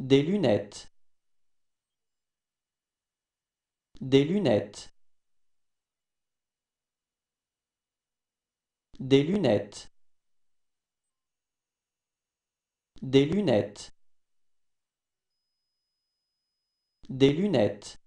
Des lunettes. Des lunettes. Des lunettes. Des lunettes. Des lunettes.